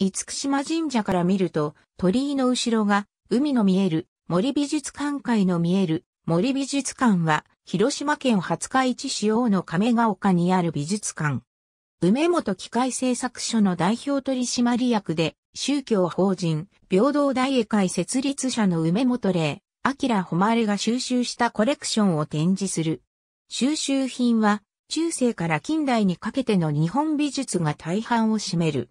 厳島神社から見ると、鳥居の後ろが海の見える森美術館界の見える森美術館は、広島県廿日市市王の亀ヶ丘にある美術館。梅本機械製作所の代表取締役で、宗教法人、平等大英会設立者の梅本礼、明誉が収集したコレクションを展示する。収集品は、中世から近代にかけての日本美術が大半を占める。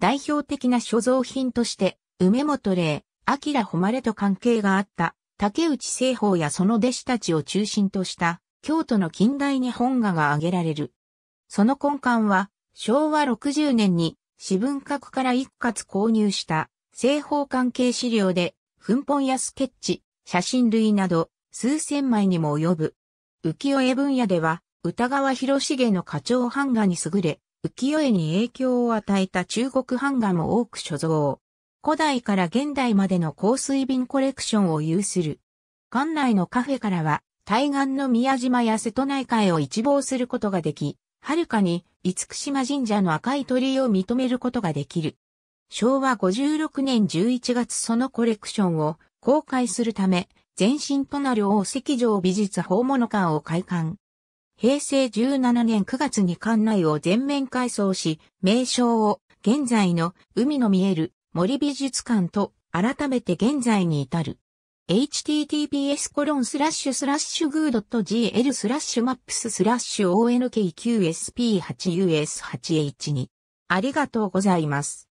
代表的な所蔵品として、梅本玲、明誉と関係があった、竹内製法やその弟子たちを中心とした、京都の近代日本画が挙げられる。その根幹は、昭和60年に、私文閣から一括購入した、製法関係資料で、粉本やスケッチ、写真類など、数千枚にも及ぶ。浮世絵分野では、歌川広重の課長版画に優れ、浮世絵に影響を与えた中国版画も多く所蔵。古代から現代までの香水瓶コレクションを有する。館内のカフェからは、対岸の宮島や瀬戸内海を一望することができ、はるかに、厳島神社の赤い鳥居を認めることができる。昭和56年11月そのコレクションを公開するため、前身となる大石城美術法物館を開館。平成17年9月に館内を全面改装し、名称を現在の海の見える森美術館と改めて現在に至る。https コロンスラッシュスラッシュグー gl スラッシュマップススラッシュ o n k q s p 8 u s 8 h 2ありがとうございます。